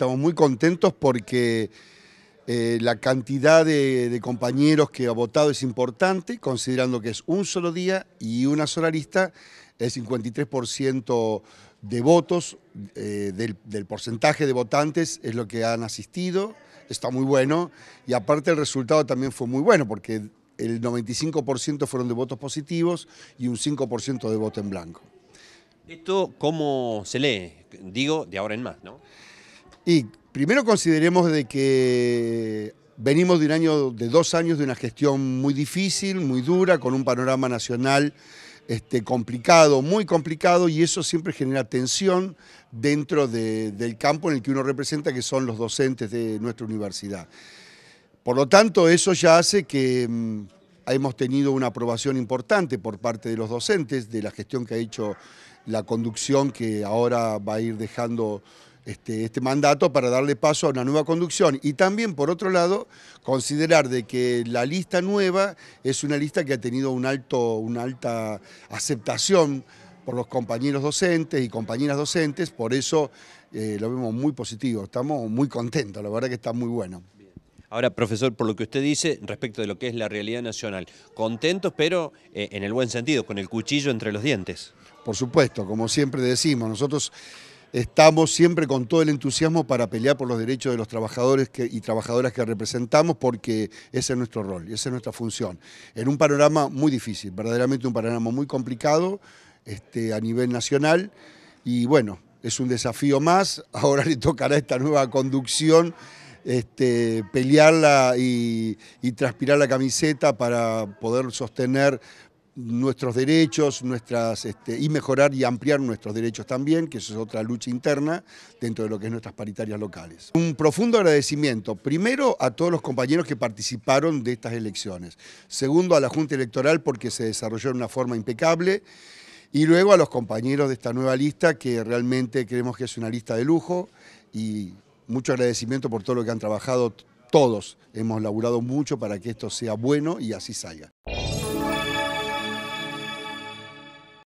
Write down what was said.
Estamos muy contentos porque eh, la cantidad de, compañeros que ha votado es importante, considerando que es un solo día y una sola lista, el 53% de votos, eh, del, porcentaje de votantes es lo que han asistido, está muy bueno, y aparte el resultado también fue muy bueno, porque el 95% fueron de votos positivos y un 5% de voto en blanco. ¿Esto cómo se lee? Digo, de ahora en más, ¿no? Y primero consideremos de que venimos de un año, de dos años de una gestión muy difícil, muy dura, con un panorama nacional este, complicado, muy complicado, y eso siempre genera tensión dentro del campo en el que uno representa, que son los docentes de nuestra universidad. Por lo tanto, eso ya hace que mm, hemos tenido una aprobación importante por parte de los docentes, de la gestión que ha hecho la conducción que ahora va a ir dejando este, este, mandato para darle paso a una nueva conducción. Y también, por otro lado, considerar de que la lista nueva es una lista que ha tenido un alto, una alta aceptación por los compañeros docentes y compañeras docentes, por eso eh, lo vemos muy positivo, estamos muy contentos, la verdad que está muy bueno. Ahora, profesor, por lo que usted dice respecto de lo que es la realidad nacional, contentos, pero eh, en el buen sentido, con el cuchillo entre los dientes. Por supuesto, como siempre decimos, nosotros estamos siempre con todo el entusiasmo para pelear por los derechos de los trabajadores y trabajadoras que representamos porque ese es nuestro rol, esa es nuestra función. En un panorama muy difícil, verdaderamente un panorama muy complicado este, a nivel nacional y bueno, es un desafío más, ahora le tocará esta nueva conducción este, pelearla y transpirar la camiseta para poder sostener nuestros derechos, nuestras, este, y mejorar y ampliar nuestros derechos también, que eso es otra lucha interna dentro de lo que es nuestras paritarias locales. Un profundo agradecimiento, primero a todos los compañeros que participaron de estas elecciones, segundo a la Junta Electoral porque se desarrolló de una forma impecable, y luego a los compañeros de esta nueva lista que realmente creemos que es una lista de lujo y mucho agradecimiento por todo lo que han trabajado todos. Hemos laburado mucho para que esto sea bueno y así salga.